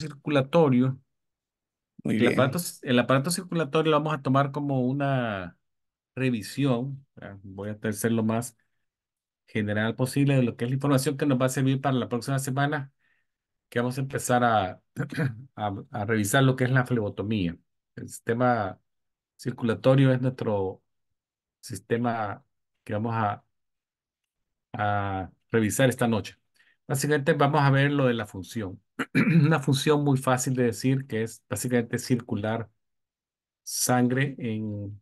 circulatorio. El aparato, el aparato circulatorio lo vamos a tomar como una revisión. Voy a hacer lo más general posible de lo que es la información que nos va a servir para la próxima semana, que vamos a empezar a, a, a revisar lo que es la flebotomía. El sistema circulatorio es nuestro sistema que vamos a, a revisar esta noche. Básicamente vamos a ver lo de la función. Una función muy fácil de decir que es básicamente circular sangre en,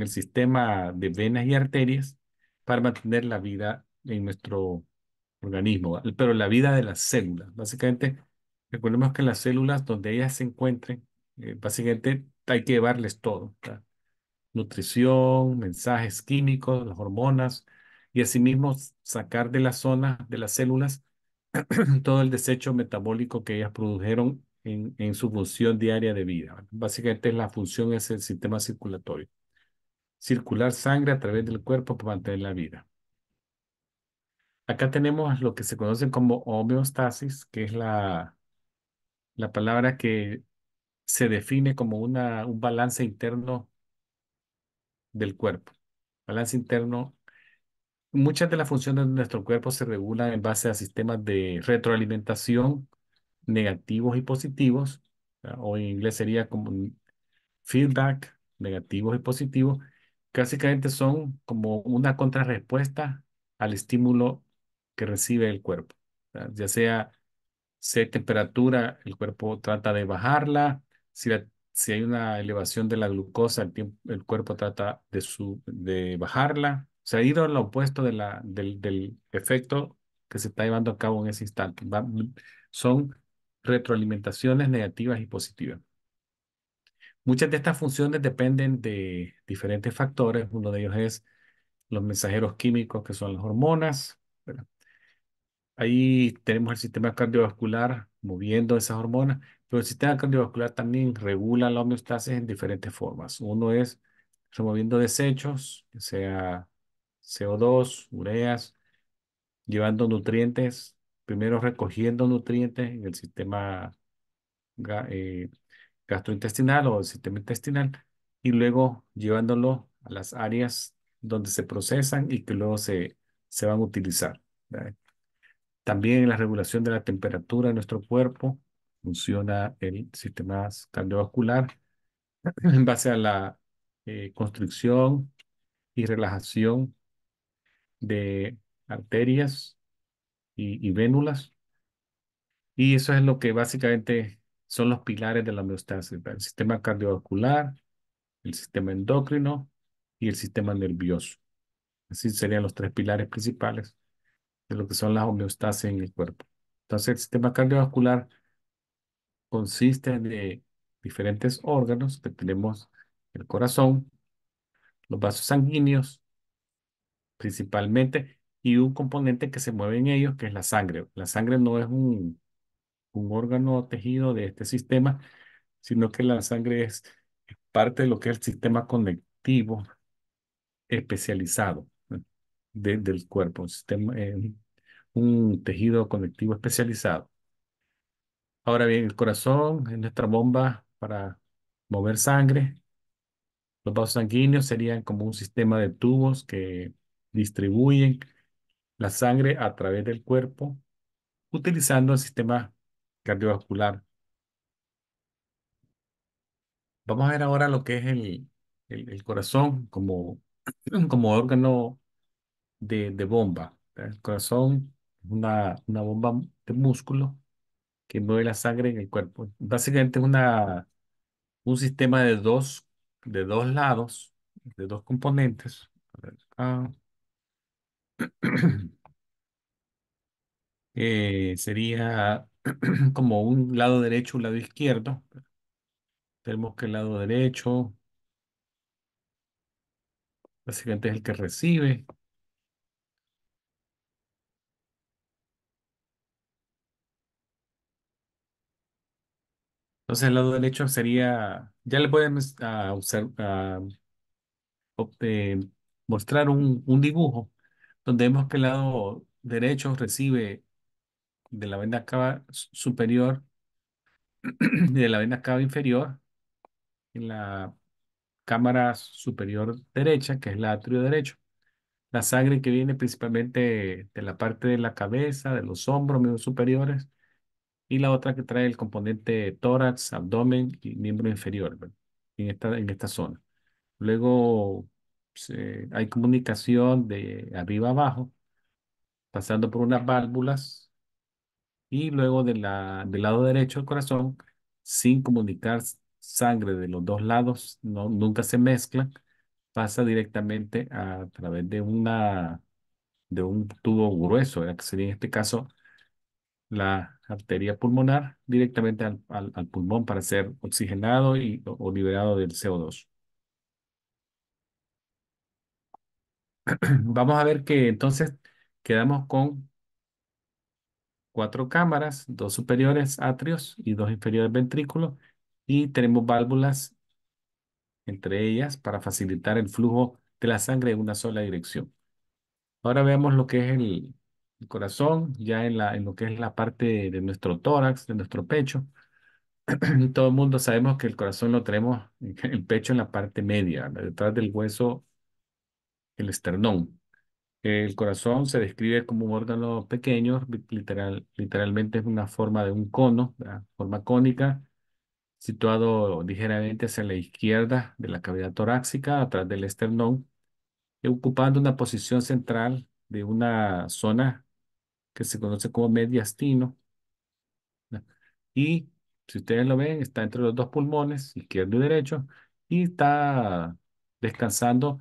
el sistema de venas y arterias para mantener la vida en nuestro organismo, pero la vida de las células. Básicamente, recordemos que las células donde ellas se encuentren, eh, básicamente hay que llevarles todo. Nutrición, mensajes químicos, las hormonas, y asimismo sacar de la zona de las células, todo el desecho metabólico que ellas produjeron en, en su función diaria de vida. Básicamente la función es el sistema circulatorio. Circular sangre a través del cuerpo para mantener la vida. Acá tenemos lo que se conoce como homeostasis, que es la, la palabra que se define como una, un balance interno del cuerpo, balance interno Muchas de las funciones de nuestro cuerpo se regulan en base a sistemas de retroalimentación negativos y positivos, o en inglés sería como feedback, negativos y positivos, básicamente son como una contrarrespuesta al estímulo que recibe el cuerpo. Ya sea si hay temperatura, el cuerpo trata de bajarla, si, hay una elevación de la glucosa, el, cuerpo trata de, de bajarla, se ha ido al opuesto de la, del, efecto que se está llevando a cabo en ese instante. son retroalimentaciones negativas y positivas. Muchas de estas funciones dependen de diferentes factores. Uno de ellos es los mensajeros químicos, que son las hormonas. Ahí tenemos el sistema cardiovascular moviendo esas hormonas, pero el sistema cardiovascular también regula la homeostasis en diferentes formas. Uno es removiendo desechos, que sea CO2, ureas, llevando nutrientes, primero recogiendo nutrientes en el sistema eh, gastrointestinal o el sistema intestinal y luego llevándolo a las áreas donde se procesan y que luego se, se van a utilizar. También en la regulación de la temperatura de nuestro cuerpo funciona el sistema cardiovascular en base a la eh, constricción y relajación de arterias y, vénulas. Y eso es lo que básicamente son los pilares de la homeostasis, el sistema cardiovascular, el sistema endocrino y el sistema nervioso. Así serían los tres pilares principales de lo que son las homeostasis en el cuerpo. Entonces, el sistema cardiovascular consiste de diferentes órganos que tenemos el corazón, los vasos sanguíneos, principalmente, y un componente que se mueve en ellos, que es la sangre. La sangre no es un, un órgano tejido de este sistema, sino que la sangre es, parte de lo que es el sistema conectivo especializado del cuerpo, eh, un tejido conectivo especializado. Ahora bien, el corazón es nuestra bomba para mover sangre. Los vasos sanguíneos serían como un sistema de tubos que distribuyen la sangre a través del cuerpo utilizando el sistema cardiovascular. Vamos a ver ahora lo que es el, el, corazón como, como órgano de, de bomba. El corazón es una, una bomba de músculo que mueve la sangre en el cuerpo. Básicamente es un sistema de dos, de dos lados, de dos componentes. Eh, sería como un lado derecho, un lado izquierdo. Tenemos que el lado derecho básicamente es el que recibe. Entonces el lado derecho sería, ya le pueden este, a, eh, mostrar un dibujo donde vemos que el lado derecho recibe de la vena cava superior y de la vena cava inferior en la cámara superior derecha, que es el atrio derecho. La sangre que viene principalmente de la parte de la cabeza, de los hombros, miembros superiores, y la otra que trae el componente tórax, abdomen y miembro inferior en esta, en esta zona. Luego pues, eh, hay comunicación de arriba abajo, pasando por unas válvulas y luego del lado derecho del corazón, sin comunicar sangre de los dos lados, no, nunca se mezcla, pasa directamente a través de un tubo grueso, que sería en este caso la arteria pulmonar directamente al, pulmón para ser oxigenado y, liberado del CO2. Vamos a ver que entonces quedamos con cuatro cámaras, dos superiores atrios y dos inferiores ventrículos y tenemos válvulas entre ellas para facilitar el flujo de la sangre en una sola dirección. Ahora veamos lo que es el, corazón, ya en, lo que es la parte de, nuestro tórax, de nuestro pecho. Todo el mundo sabemos que el corazón lo tenemos en el pecho en la parte media, detrás del hueso el esternón. El corazón se describe como un órgano pequeño, literal, literalmente es una forma de un cono, forma cónica, situado ligeramente hacia la izquierda de la cavidad torácica, atrás del esternón, ocupando una posición central de una zona que se conoce como mediastino. Y si ustedes lo ven, está entre los dos pulmones, izquierdo y derecho, y está descansando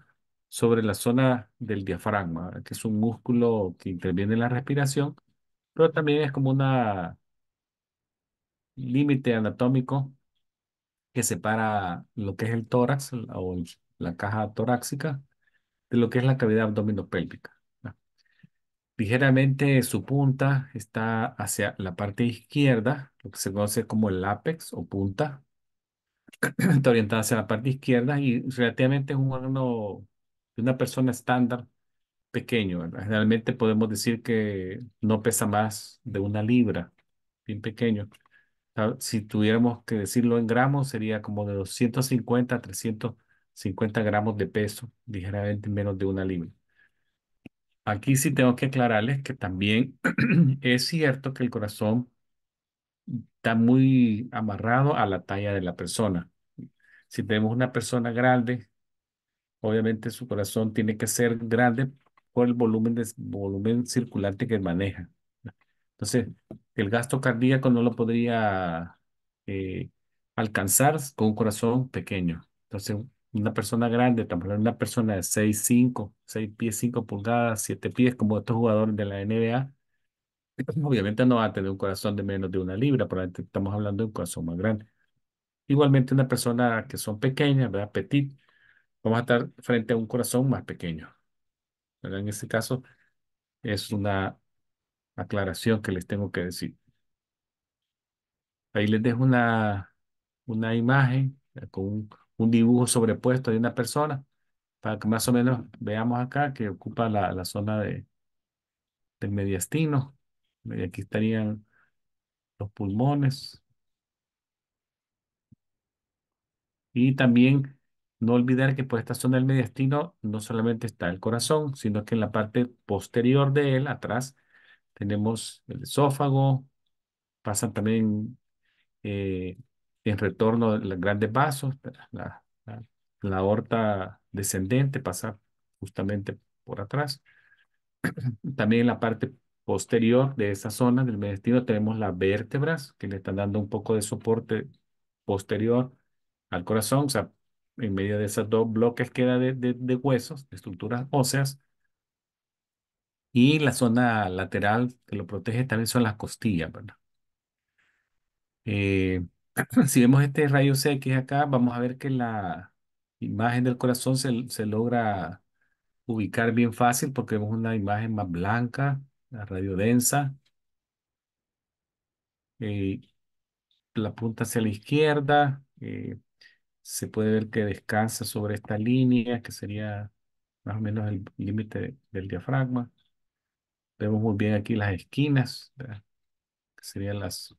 sobre la zona del diafragma, que es un músculo que interviene en la respiración, pero también es como un límite anatómico que separa lo que es el tórax o la caja torácica de lo que es la cavidad abdominopélvica. Ligeramente su punta está hacia la parte izquierda, lo que se conoce como el ápex o punta. Está orientada hacia la parte izquierda y relativamente es un órgano de una persona estándar pequeño. Generalmente podemos decir que no pesa más de una libra, bien pequeño. Ah, si tuviéramos que decirlo en gramos, sería como de 250 a 350 gramos de peso, ligeramente menos de una libra. Aquí sí tengo que aclararles que también es cierto que el corazón está muy amarrado a la talla de la persona. Si tenemos una persona grande, Obviamente su corazón tiene que ser grande por el volumen, de, volumen circulante que maneja. Entonces, el gasto cardíaco no lo podría eh, alcanzar con un corazón pequeño. Entonces, una persona grande, una persona de 6, 5, 6 pies, 5 pulgadas, 7 pies, como estos jugadores de la NBA, obviamente no va a tener un corazón de menos de una libra, probablemente estamos hablando de un corazón más grande. Igualmente una persona que son pequeñas, ¿verdad? Petit, vamos a estar frente a un corazón más pequeño. En este caso, es una aclaración que les tengo que decir. Ahí les dejo una, una imagen eh, con un, dibujo sobrepuesto de una persona para que más o menos veamos acá que ocupa la, la zona de, del mediastino. aquí estarían los pulmones. Y también no olvidar que por esta zona del mediastino no solamente está el corazón, sino que en la parte posterior de él, atrás, tenemos el esófago, pasan también eh, en retorno los grandes vasos, la, la, aorta descendente pasa justamente por atrás. También en la parte posterior de esa zona del mediastino tenemos las vértebras que le están dando un poco de soporte posterior al corazón, o sea, en medio de esos dos bloques queda de, de, huesos, de estructuras óseas. Y la zona lateral que lo protege también son las costillas, ¿verdad? Eh, si vemos este rayo X acá, vamos a ver que la imagen del corazón se, logra ubicar bien fácil porque vemos una imagen más blanca, la radio densa. Eh, la punta hacia la izquierda, eh, se puede ver que descansa sobre esta línea, que sería más o menos el límite del diafragma. Vemos muy bien aquí las esquinas, que serían las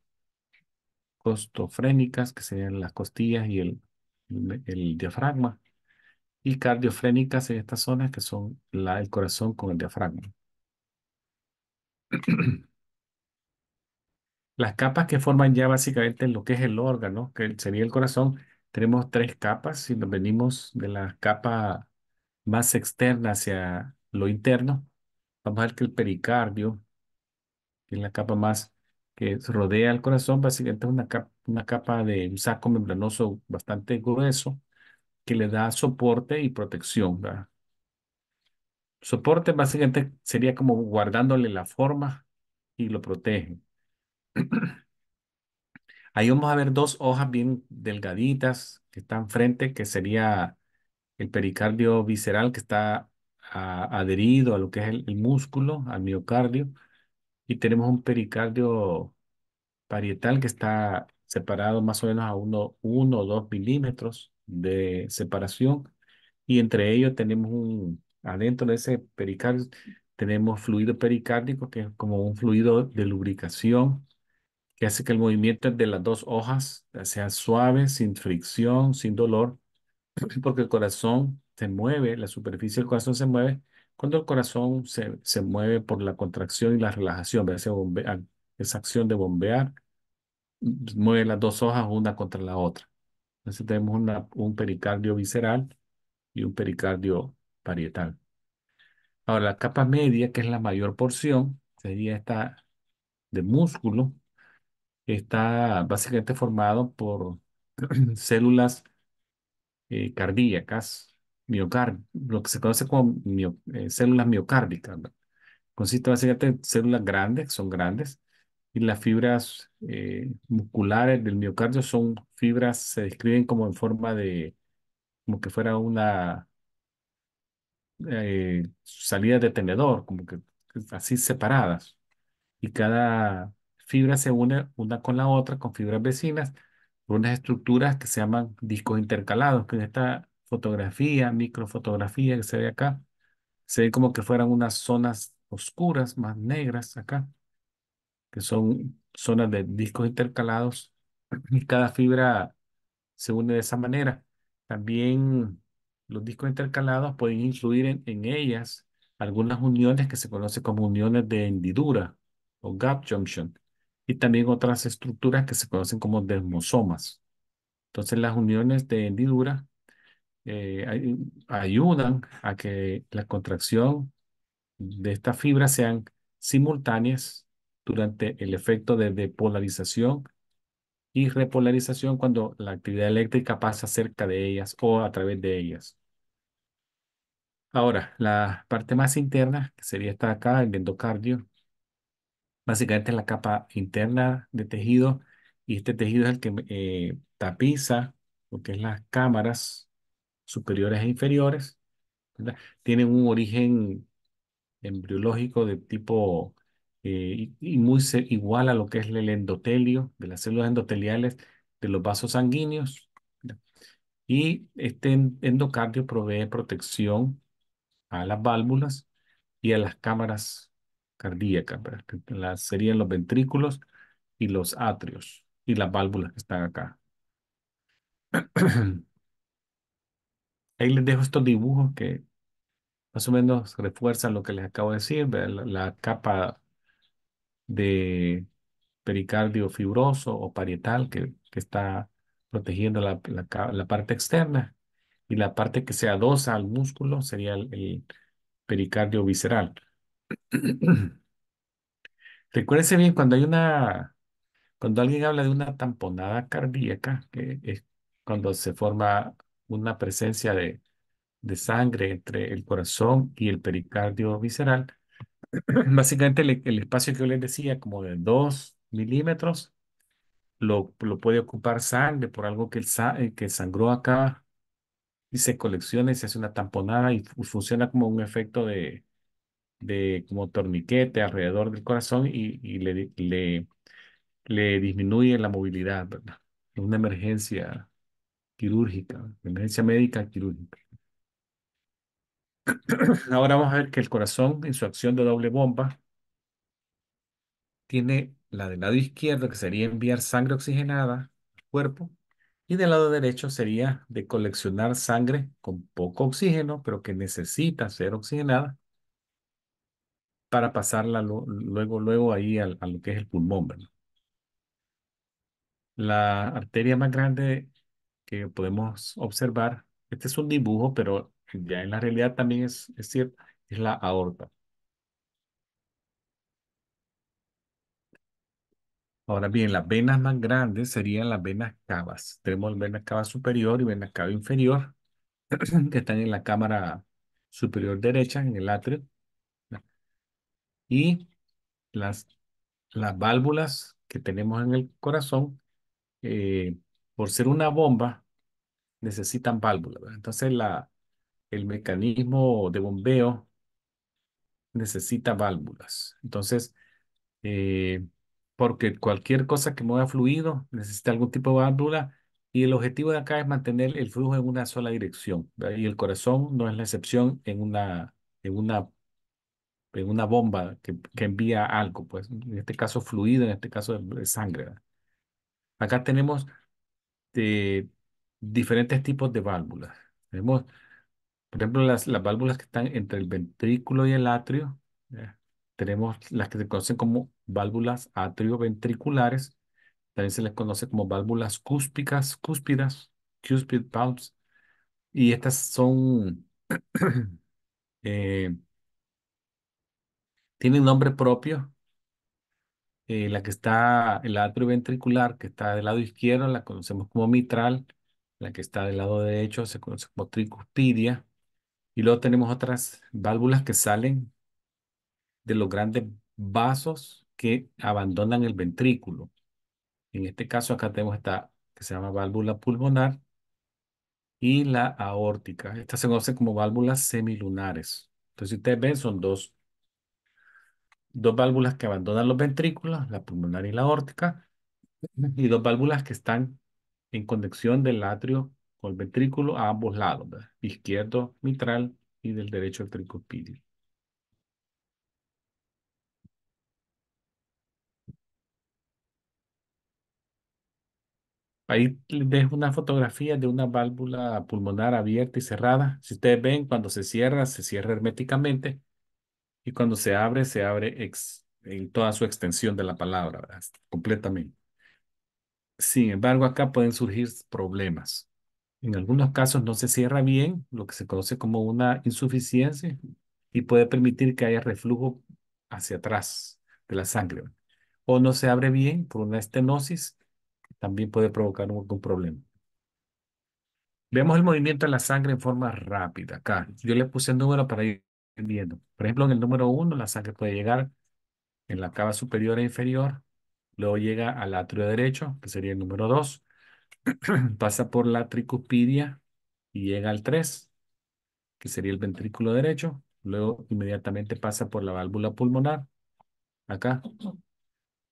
costofrénicas, que serían las costillas y el, el, diafragma. Y cardiofrénicas en estas zonas que son la corazón con el diafragma. Las capas que forman ya básicamente lo que es el órgano, que sería el corazón, tenemos tres capas. Si nos venimos de la capa más externa hacia lo interno, vamos a ver que el pericardio, que es la capa más que rodea el corazón, básicamente es una capa, una capa de un saco membranoso bastante grueso que le da soporte y protección. Soporte básicamente sería como guardándole la forma y lo protege. Ahí vamos a ver dos hojas bien delgaditas que están frente, que sería el pericardio visceral que está adherido a lo que es el, músculo, al miocardio, y tenemos un pericardio parietal que está separado más o menos a uno o dos milímetros de separación, y entre ellos tenemos un, adentro de ese pericardio, tenemos fluido pericárdico, que es como un fluido de lubricación, que hace que el movimiento de las dos hojas sea suave, sin fricción, sin dolor, porque el corazón se mueve, la superficie del corazón se mueve cuando el corazón se, mueve por la contracción y la relajación, ah, esa acción de bombear, mm, mueve las dos hojas una contra la otra. Entonces tenemos un pericardio visceral y un pericardio parietal. Ahora, la capa media, que es la mayor porción, sería esta de músculo, está básicamente formado por células eh, cardíacas, lo que se conoce como eh, células miocárdicas. Consiste básicamente en células grandes, son grandes, y las fibras eh, musculares del miocardio son fibras, se describen como en forma de, como que fuera una salida de tenedor, como que así separadas. Y cada fibras se unen una con la otra, con fibras vecinas, por unas estructuras que se llaman discos intercalados, que en esta fotografía, microfotografía que se ve acá, se ve como que fueran unas zonas oscuras, más negras acá, que son zonas de discos intercalados y cada fibra se une de esa manera. También los discos intercalados pueden incluir en, en ellas algunas uniones que se conocen como uniones de hendidura o gap junction, y también otras estructuras que se conocen como desmosomas. Entonces las uniones de hendidura eh, ayudan a que la contracción de estas fibras sean simultáneas durante el efecto de depolarización y repolarización cuando la actividad eléctrica pasa cerca de ellas o a través de ellas. Ahora, la parte más interna, que sería esta acá, el endocardio, Básicamente es la capa interna de tejido y este tejido es el que eh, tapiza lo que es las cámaras superiores e inferiores. Tienen un origen embriológico de tipo eh, y, muy igual a lo que es el endotelio de las células endoteliales de los vasos sanguíneos. Y este endocardio provee protección a las válvulas y a las cámaras cardíaca, serían los ventrículos y los atrios y las válvulas que están acá. Ahí les dejo estos dibujos que más o menos refuerzan lo que les acabo de decir, la, capa de pericardio fibroso o parietal que, que está protegiendo la, parte externa y la parte que se adosa al músculo sería el pericardio visceral. recuérdense bien cuando hay una, cuando alguien habla de una tamponada cardíaca, que es cuando se forma una presencia de, sangre entre el corazón y el pericardio visceral, básicamente el, espacio que yo les decía, como de dos milímetros, lo, lo puede ocupar sangre por algo que, eh, que sangró acá y se colecciona y se hace una tamponada y funciona como un efecto de, de como torniquete alrededor del corazón y, le, le, disminuye la movilidad, ¿verdad? Es una emergencia quirúrgica, emergencia médica quirúrgica. Ahora vamos a ver que el corazón en su acción de doble bomba tiene la del lado izquierdo que sería enviar sangre oxigenada al cuerpo y del lado derecho sería de coleccionar sangre con poco oxígeno pero que necesita ser oxigenada para pasarla luego, luego ahí a lo que es el pulmón, ¿verdad? La arteria más grande que podemos observar, este es un dibujo, pero ya en la realidad también es, cierto, es la aorta. Ahora bien, las venas más grandes serían las venas cavas. Tenemos venas cava superior y venas cava inferior, que están en la cámara superior derecha, en el atrio y las, las válvulas que tenemos en el corazón, eh, por ser una bomba, necesitan válvulas. Entonces la, el mecanismo de bombeo necesita válvulas. Entonces, eh, porque cualquier cosa que mueva fluido necesita algún tipo de válvula y el objetivo de acá es mantener el flujo en una sola dirección. Y el corazón no es la excepción en una, en una una bomba que, envía algo, pues en este caso fluido, en este caso sangre. Acá tenemos de eh, diferentes tipos de válvulas. Tenemos, por ejemplo, las, las válvulas que están entre el ventrículo y el atrio. Tenemos las que se conocen como válvulas atrioventriculares. También se les conoce como válvulas cúspicas, cúspidas, cúspid valves. Y estas son eh, tiene nombre propio. Eh, la que está, el atrio ventricular que está del lado izquierdo la conocemos como mitral, la que está del lado derecho se conoce como tricuspidia, y luego tenemos otras válvulas que salen de los grandes vasos que abandonan el ventrículo. En este caso acá tenemos esta que se llama válvula pulmonar y la aórtica. Estas se conocen como válvulas semilunares. Entonces, si ustedes ven, son dos dos válvulas que abandonan los ventrículos, la pulmonar y la órtica, y dos válvulas que están en conexión del atrio con el ventrículo a ambos lados, izquierdo mitral y del derecho tricúspide Ahí les dejo una fotografía de una válvula pulmonar abierta y cerrada. Si ustedes ven, cuando se cierra, se cierra herméticamente y cuando se abre, se abre en toda su extensión de la palabra, completamente. Sin embargo, acá pueden surgir problemas. En algunos casos no se cierra bien, lo que se conoce como una insuficiencia, y puede permitir que haya reflujo hacia atrás de la sangre. O no se abre bien por una estenosis, también puede provocar algún problema. Veamos el movimiento de la sangre en forma rápida acá. Yo le puse el número para ir por ejemplo, en el número 1, la sangre puede llegar en la cava superior e inferior, luego llega al atrio derecho, que sería el número 2, pasa por la tricuspidia y llega al 3, que sería el ventrículo derecho, luego inmediatamente pasa por la válvula pulmonar, acá,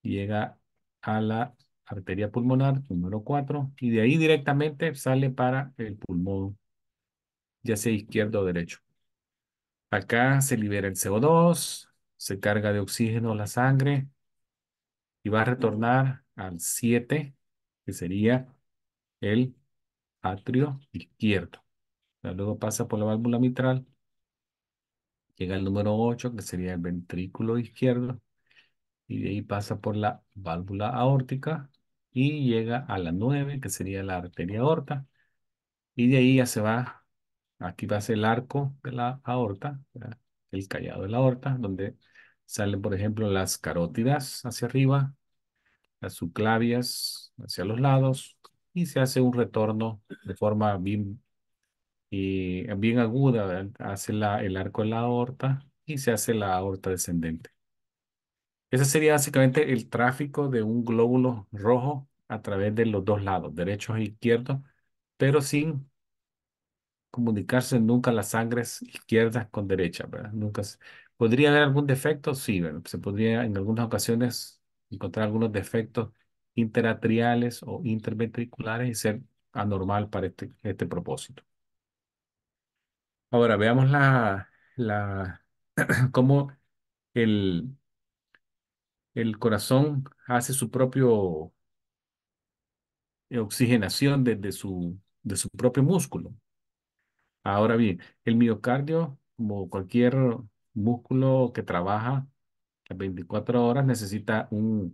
llega a la arteria pulmonar número 4, y de ahí directamente sale para el pulmón, ya sea izquierdo o derecho. Acá se libera el CO2, se carga de oxígeno la sangre y va a retornar al 7, que sería el atrio izquierdo. Luego pasa por la válvula mitral, llega al número 8, que sería el ventrículo izquierdo, y de ahí pasa por la válvula aórtica y llega a la 9, que sería la arteria aorta, y de ahí ya se va Aquí va a ser el arco de la aorta, el callado de la aorta, donde salen, por ejemplo, las carótidas hacia arriba, las subclavias hacia los lados, y se hace un retorno de forma bien, eh, aguda, hace la, el arco de la aorta y se hace la aorta descendente. Ese sería básicamente el tráfico de un glóbulo rojo a través de los dos lados, derecho e izquierdo, pero sin comunicarse nunca las sangres izquierdas con derecha, ¿verdad? Nunca ¿Podría haber algún defecto? Sí, se podría en algunas ocasiones encontrar algunos defectos interatriales o interventriculares y ser anormal para este, este propósito. Ahora veamos la, la, cómo el, el corazón hace su propio oxigenación desde su, de su propio músculo. Ahora bien, el miocardio, como cualquier músculo que trabaja las 24 horas, necesita un,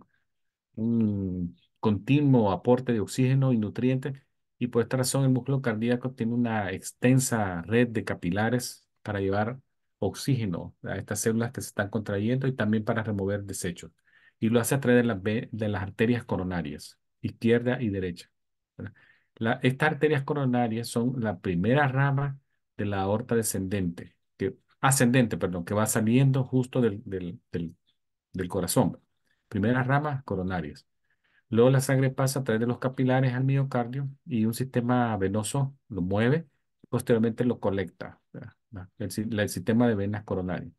continuo aporte de oxígeno y nutrientes. Y por esta razón, el músculo cardíaco tiene una extensa red de capilares para llevar oxígeno a estas células que se están contrayendo y también para remover desechos. Y lo hace a través de las, de las arterias coronarias, izquierda y derecha estas arterias coronarias son la primera rama de la aorta descendente, ascendente, perdón, que va saliendo justo del, corazón. Primeras ramas coronarias. Luego la sangre pasa a través de los capilares al miocardio y un sistema venoso lo mueve, posteriormente lo colecta, el, sistema de venas coronarias.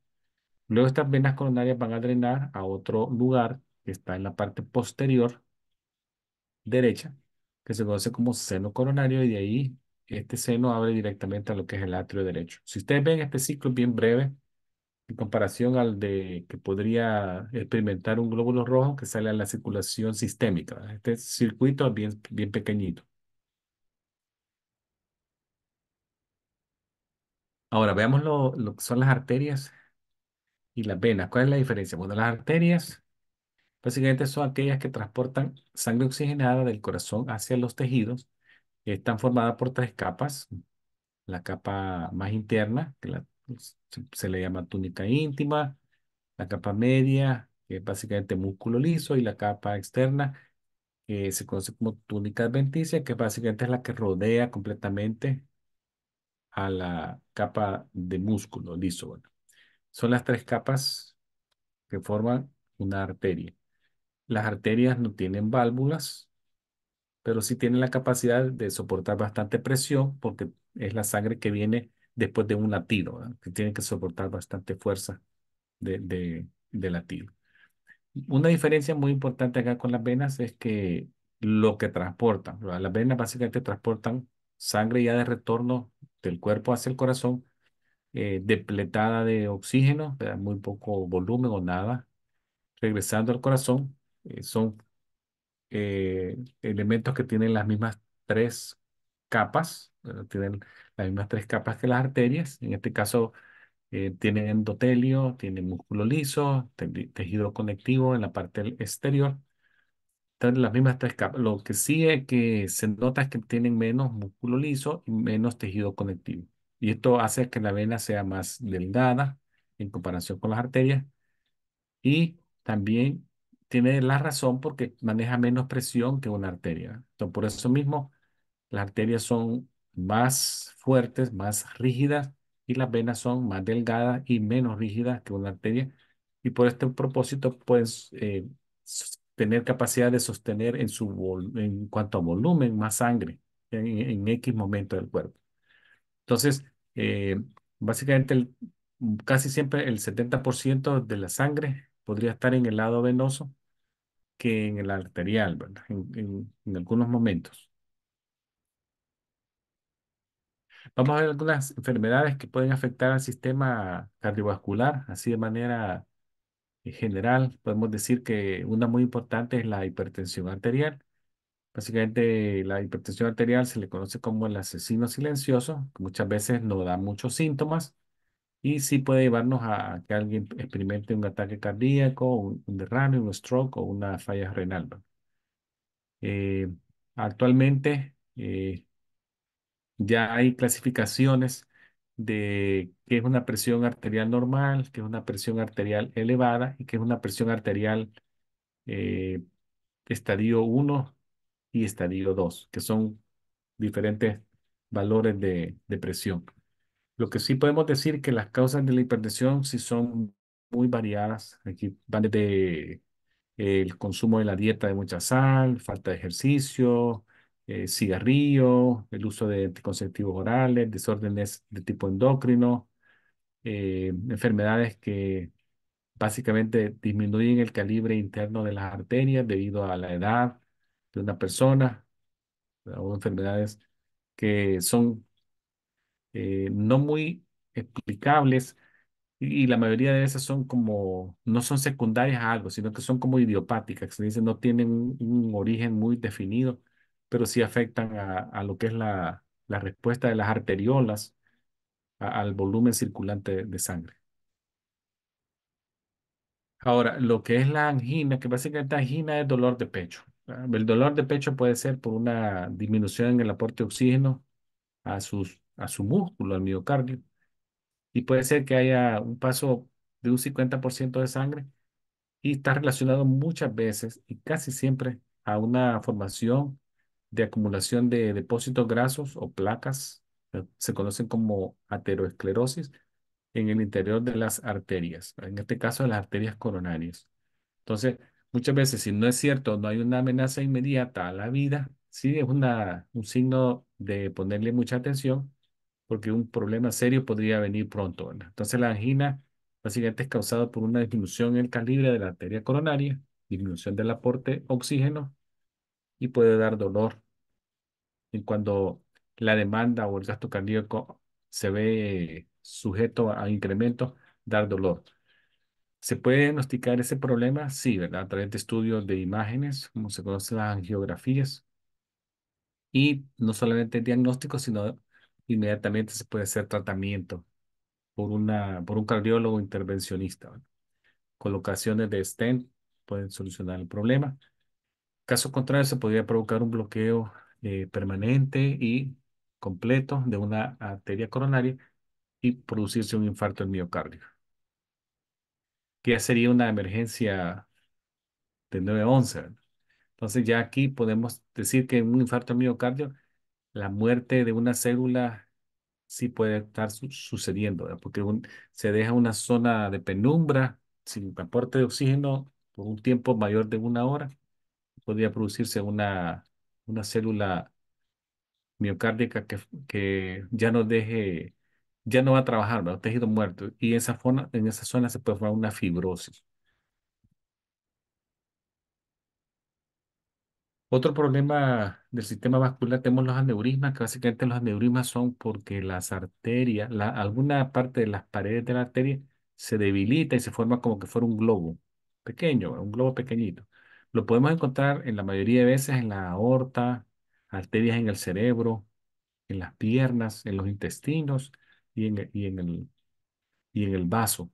Luego estas venas coronarias van a drenar a otro lugar que está en la parte posterior derecha, que se conoce como seno coronario y de ahí este seno abre directamente a lo que es el atrio derecho. Si ustedes ven este ciclo es bien breve, en comparación al de que podría experimentar un glóbulo rojo que sale a la circulación sistémica. Este circuito es bien, bien pequeñito. Ahora veamos lo, lo que son las arterias y las venas. ¿Cuál es la diferencia? Bueno, las arterias Básicamente son aquellas que transportan sangre oxigenada del corazón hacia los tejidos. Están formadas por tres capas. La capa más interna, que pues, se le llama túnica íntima, la capa media, que es básicamente músculo liso, y la capa externa, que se conoce como túnica adventicia, que básicamente es la que rodea completamente a la capa de músculo liso. son las tres capas que forman una arteria. Las arterias no tienen válvulas, pero sí tienen la capacidad de soportar bastante presión porque es la sangre que viene después de un latido, que tiene que soportar bastante fuerza de, latido. Una diferencia muy importante acá con las venas es que lo que transportan, las venas básicamente transportan sangre ya de retorno del cuerpo hacia el corazón, eh, depletada de oxígeno, ¿verdad? muy poco volumen o nada, regresando al corazón eh, son eh, elementos que tienen las mismas tres capas, tienen las mismas tres capas que las arterias. En este caso, eh, tienen endotelio, tienen músculo liso, tejido conectivo en la parte exterior. Tienen las mismas tres capas. Lo que sí es que se nota es que tienen menos músculo liso y menos tejido conectivo. Y esto hace que la vena sea más delgada en comparación con las arterias. Y también tiene la razón porque maneja menos presión que una arteria. Entonces, por eso mismo, las arterias son más fuertes, más rígidas y las venas son más delgadas y menos rígidas que una arteria. Y por este propósito pueden eh, tener capacidad de sostener en, su en cuanto a volumen más sangre en, X momento del cuerpo. Entonces, eh, básicamente casi siempre el 70% de la sangre podría estar en el lado venoso que en el arterial, ¿verdad? En, algunos momentos. Vamos a ver algunas enfermedades que pueden afectar al sistema cardiovascular, así de manera eh, general. Podemos decir que una muy importante es la hipertensión arterial. Básicamente la hipertensión arterial se le conoce como el asesino silencioso, muchas veces no da muchos síntomas, y sí puede llevarnos a que alguien experimente un ataque cardíaco, un, derrame, un stroke o una falla renal. Eh, actualmente eh, ya hay clasificaciones de qué es una presión arterial normal, qué es una presión arterial elevada y qué es una presión arterial eh, estadio 1 y estadio 2, que son diferentes valores de, de presión. Lo que sí podemos decir que las causas de la hipertensión sí son muy variadas. Aquí van desde eh, el consumo de la dieta de mucha sal, falta de ejercicio, eh, cigarrillo, el uso de anticonceptivos orales, desórdenes de tipo endocrino, eh, enfermedades que básicamente disminuyen el calibre interno de las arterias debido a la edad de una persona o enfermedades que son eh, no muy explicables y, la mayoría de esas son como, no son secundarias a algo, sino que son como idiopáticas, se dice, no tienen un, origen muy definido, pero sí afectan a, lo que es la, la, respuesta de las arteriolas al volumen circulante de, sangre. Ahora, lo que es la angina, que básicamente angina es dolor de pecho. El dolor de pecho puede ser por una disminución en el aporte de oxígeno a sus a su músculo, al miocardio. Y puede ser que haya un paso de un 50% de sangre y está relacionado muchas veces y casi siempre a una formación de acumulación de depósitos grasos o placas, eh, se conocen como ateroesclerosis, en el interior de las arterias, en este caso de las arterias coronarias. Entonces, muchas veces, si no es cierto, no hay una amenaza inmediata a la vida, sí es una, un signo de ponerle mucha atención porque un problema serio podría venir pronto. Entonces la angina básicamente es causada por una disminución en el calibre de la arteria coronaria, disminución del aporte oxígeno y puede dar dolor. Y cuando la demanda o el gasto cardíaco se ve eh, sujeto a incremento, dar dolor. ¿Se puede diagnosticar ese problema? Sí, ¿verdad? A través de estudios de imágenes, como se conocen las angiografías. Y no solamente el diagnóstico, sino inmediatamente se puede hacer tratamiento por, una, por un cardiólogo intervencionista. Colocaciones de stent pueden solucionar el problema. Caso contrario, se podría provocar un bloqueo eh, permanente y completo de una arteria coronaria y producirse un infarto en miocardio. Que ya sería una emergencia de 9-11. Entonces ya aquí podemos decir que un infarto del miocardio la muerte de una célula sí puede estar sucediendo, porque se deja una zona de penumbra sin aporte de oxígeno por un tiempo mayor de una hora, podría producirse una, una célula miocárdica que, que ya no deje, ya no va a trabajar, los tejido muerto, y esa en esa zona se puede formar una fibrosis. Otro problema del sistema vascular tenemos los aneurismas, que básicamente los aneurismas son porque las arterias, la, alguna parte de las paredes de la arteria se debilita y se forma como que fuera un globo pequeño, un globo pequeñito. Lo podemos encontrar en la mayoría de veces en la aorta, arterias en el cerebro, en las piernas, en los intestinos y en, y en el, y en el vaso.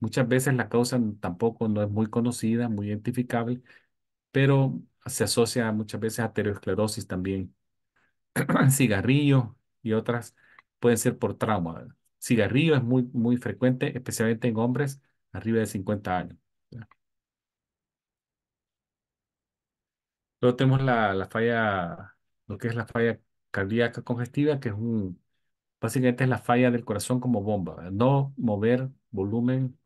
Muchas veces la causa tampoco no es muy conocida, muy identificable, pero se asocia muchas veces a aterosclerosis también. Cigarrillo y otras pueden ser por trauma. Cigarrillo es muy, muy frecuente, especialmente en hombres arriba de 50 años. Luego tenemos la, la falla, lo que es la falla cardíaca congestiva, que es un, básicamente es la falla del corazón como bomba, no mover volumen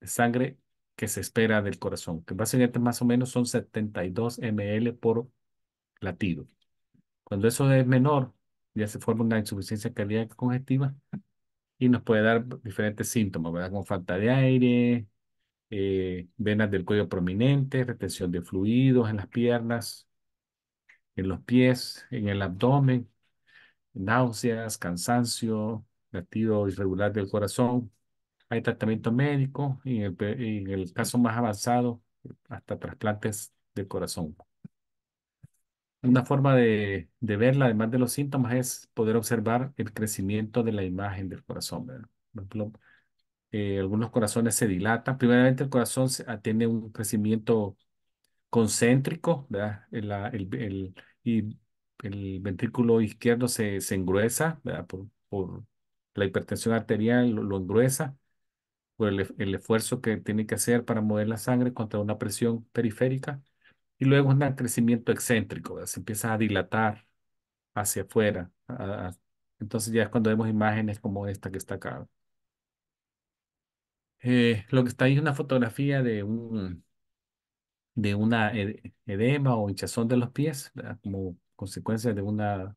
de sangre que se espera del corazón, que básicamente más o menos son 72 ml por latido. Cuando eso es menor, ya se forma una insuficiencia cardíaca congestiva y nos puede dar diferentes síntomas, ¿verdad? Como falta de aire, eh, venas del cuello prominentes, retención de fluidos en las piernas, en los pies, en el abdomen, náuseas, cansancio, latido irregular del corazón, hay tratamiento médico y en el, caso más avanzado, hasta trasplantes del corazón. Una forma de, de, verla, además de los síntomas, es poder observar el crecimiento de la imagen del corazón. ¿verdad? Por ejemplo, eh, algunos corazones se dilatan. Primeramente, el corazón ah, tiene un crecimiento concéntrico, ¿verdad? El, el, el, y el ventrículo izquierdo se, se engruesa, ¿verdad? Por, la hipertensión arterial lo, lo engruesa por el, esfuerzo que tiene que hacer para mover la sangre contra una presión periférica. Y luego un crecimiento excéntrico, se empieza a dilatar hacia afuera. entonces ya es cuando vemos imágenes como esta que está acá. Eh, lo que está ahí es una fotografía de un de una edema o hinchazón de los pies como consecuencia de una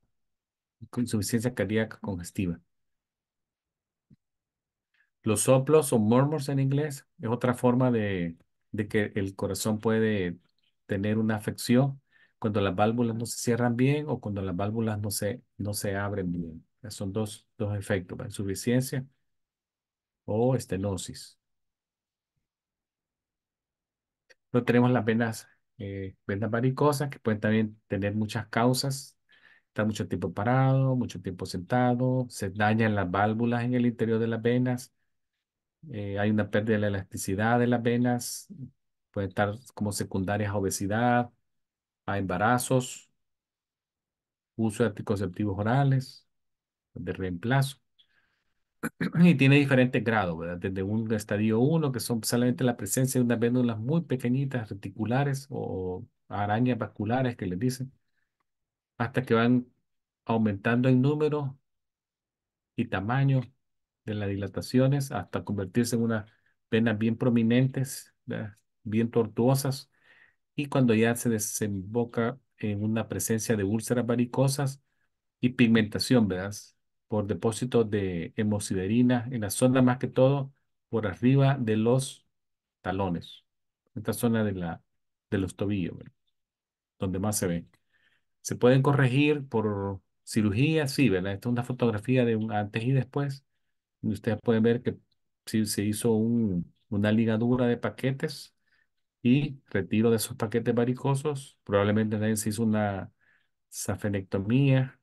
insuficiencia cardíaca congestiva. Los soplos o murmurs en inglés es otra forma de, que el corazón puede tener una afección cuando las válvulas no se cierran bien o cuando las válvulas no se, no se abren bien. Son dos, dos efectos, insuficiencia o estenosis. No tenemos las venas, eh, venas varicosas que pueden también tener muchas causas. Está mucho tiempo parado, mucho tiempo sentado, se dañan las válvulas en el interior de las venas, eh, hay una pérdida de la elasticidad de las venas, pueden estar como secundarias a obesidad, a embarazos, uso de anticonceptivos orales, de reemplazo. Y tiene diferentes grados, Desde un estadio 1, que son solamente la presencia de unas vénulas muy pequeñitas, reticulares o arañas vasculares que les dicen, hasta que van aumentando en número y tamaño de las dilataciones hasta convertirse en unas venas bien prominentes, bien tortuosas, y cuando ya se desemboca en una presencia de úlceras varicosas y pigmentación, ¿verdad? Por depósitos de hemosiderina en la zona más que todo por arriba de los talones, esta zona de, la, de los tobillos, donde más se ve. Se pueden corregir por cirugía, sí, ¿verdad? Esta es una fotografía de antes y después. Ustedes pueden ver que sí, se hizo una ligadura de paquetes y retiro de esos paquetes varicosos. Probablemente también se hizo una safenectomía.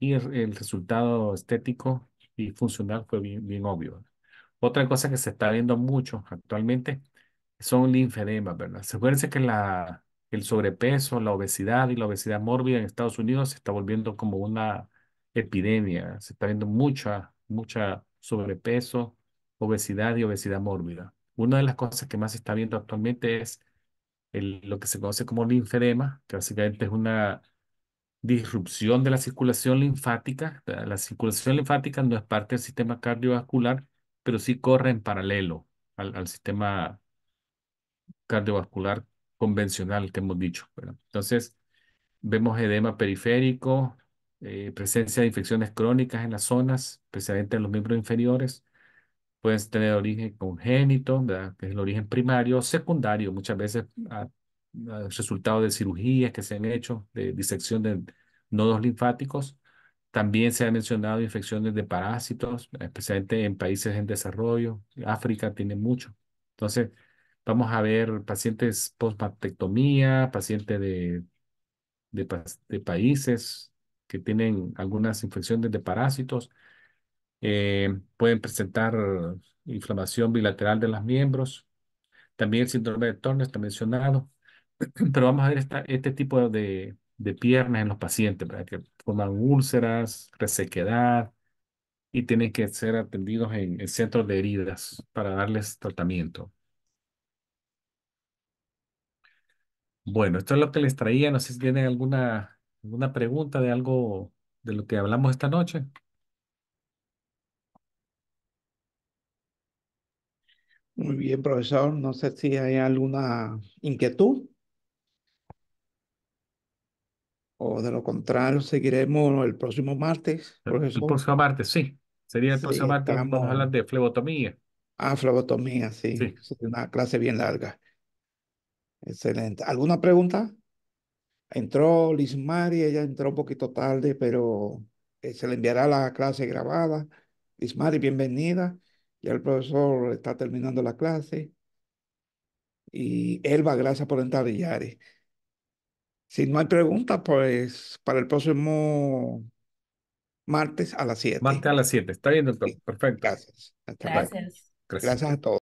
Y el, resultado estético y funcional fue bien, obvio. Otra cosa que se está viendo mucho actualmente son linfedemas, ¿verdad? Acuérdense que la, el sobrepeso, la obesidad y la obesidad mórbida en Estados Unidos se está volviendo como una epidemia, se está viendo mucha, mucha sobrepeso, obesidad y obesidad mórbida. Una de las cosas que más se está viendo actualmente es lo que se conoce como linfedema, que básicamente es una disrupción de la circulación linfática. La circulación linfática no es parte del sistema cardiovascular, pero sí corre en paralelo al, sistema cardiovascular convencional que hemos dicho. Entonces, vemos edema periférico, eh, presencia de infecciones crónicas en las zonas, especialmente en los miembros inferiores. Pueden tener origen congénito, que es el origen primario, secundario, muchas veces resultado de cirugías que se han hecho, de disección de nodos linfáticos. También se han mencionado infecciones de parásitos, especialmente en países en desarrollo. África tiene mucho. Entonces, vamos a ver pacientes post-mastectomía, pacientes de, de países que tienen algunas infecciones de parásitos, eh, pueden presentar inflamación bilateral de los miembros, también el síndrome de Turner está mencionado, pero vamos a ver este tipo de, de piernas en los pacientes, que forman úlceras, resequedad y tienen que ser atendidos en, en centros de heridas para darles tratamiento. Bueno, esto es lo que les traía. No sé si tienen alguna ¿Alguna pregunta de algo de lo que hablamos esta noche? Muy bien, profesor. No sé si hay alguna inquietud. O de lo contrario, seguiremos el próximo martes, profesor. El próximo martes, sí. Sería el próximo martes. Vamos a hablar de flebotomía. Ah, flebotomía, sí. una clase bien larga. Excelente. ¿Alguna pregunta? Entró Liz ella entró un poquito tarde, pero eh, se le enviará la clase grabada. Liz bienvenida. Ya el profesor está terminando la clase. Y Elba, gracias por entrar, Yari. Si no hay preguntas, pues para el próximo martes a las 7. Martes a las 7. Está bien, doctor. Perfecto. Gracias. gracias. Gracias a todos.